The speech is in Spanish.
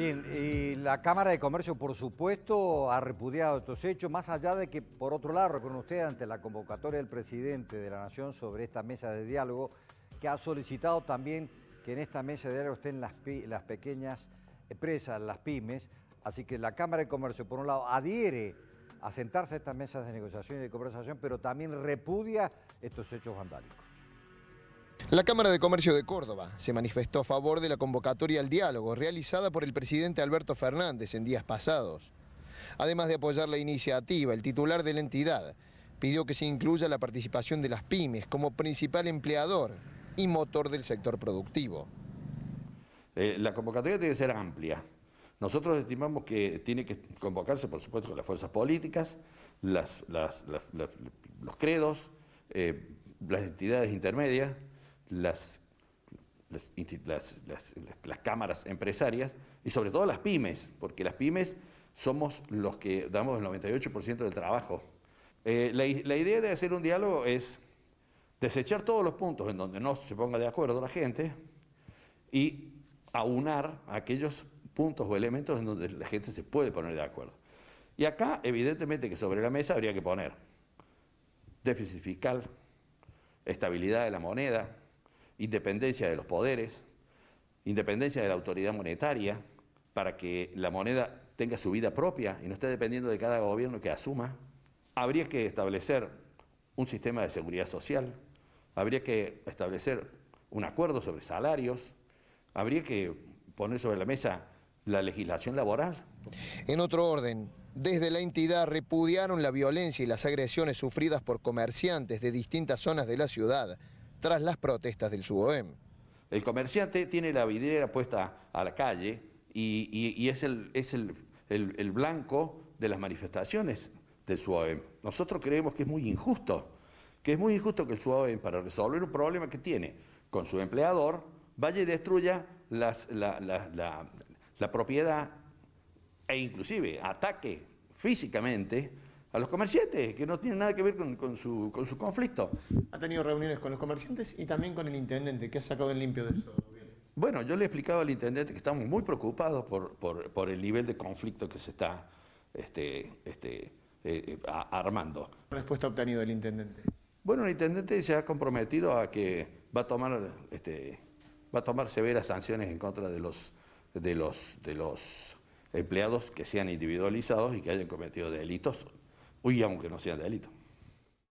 Bien, y la Cámara de Comercio, por supuesto, ha repudiado estos hechos, más allá de que, por otro lado, reconoce usted ante la convocatoria del presidente de la Nación sobre esta mesa de diálogo, que ha solicitado también que en esta mesa de diálogo estén las, las pequeñas empresas, las pymes, así que la Cámara de Comercio, por un lado, adhiere a sentarse a estas mesas de negociación y de conversación, pero también repudia estos hechos vandálicos. La Cámara de Comercio de Córdoba se manifestó a favor de la convocatoria al diálogo realizada por el presidente Alberto Fernández en días pasados. Además de apoyar la iniciativa, el titular de la entidad pidió que se incluya la participación de las pymes como principal empleador y motor del sector productivo. Eh, la convocatoria tiene que ser amplia. Nosotros estimamos que tiene que convocarse, por supuesto, con las fuerzas políticas, los credos, eh, las entidades intermedias, las, cámaras empresarias y sobre todo las pymes, porque las pymes somos los que damos el 98% del trabajo. Eh, la, la idea de hacer un diálogo es desechar todos los puntos en donde no se ponga de acuerdo la gente y aunar aquellos puntos o elementos en donde la gente se puede poner de acuerdo. Y acá, evidentemente, que sobre la mesa habría que poner déficit fiscal, estabilidad de la moneda, independencia de los poderes, independencia de la autoridad monetaria, para que la moneda tenga su vida propia y no esté dependiendo de cada gobierno que asuma. Habría que establecer un sistema de seguridad social, habría que establecer un acuerdo sobre salarios, habría que poner sobre la mesa la legislación laboral. En otro orden, desde la entidad repudiaron la violencia y las agresiones sufridas por comerciantes de distintas zonas de la ciudad tras las protestas del Suboem. El comerciante tiene la vidriera puesta a la calle y, es, el, blanco de las manifestaciones del Suboem. Nosotros creemos que es muy injusto, que es muy injusto que el Suboem, para resolver un problema que tiene con su empleador, vaya y destruya la, la propiedad e inclusive ataque físicamente a los comerciantes, que no tienen nada que ver con, su, con su conflicto. Ha tenido reuniones con los comerciantes y también con el intendente, que ha sacado el limpio de eso. Bueno, yo le he explicado al intendente que estamos muy preocupados por, por, el nivel de conflicto que se está este, este, eh, armando. ¿Qué respuesta ha obtenido el intendente? Bueno, el intendente se ha comprometido a que va a tomar, este, va a tomar severas sanciones en contra de los, de los, de los empleados que sean individualizados y que hayan cometido delitos ...hoy aunque no sea delito.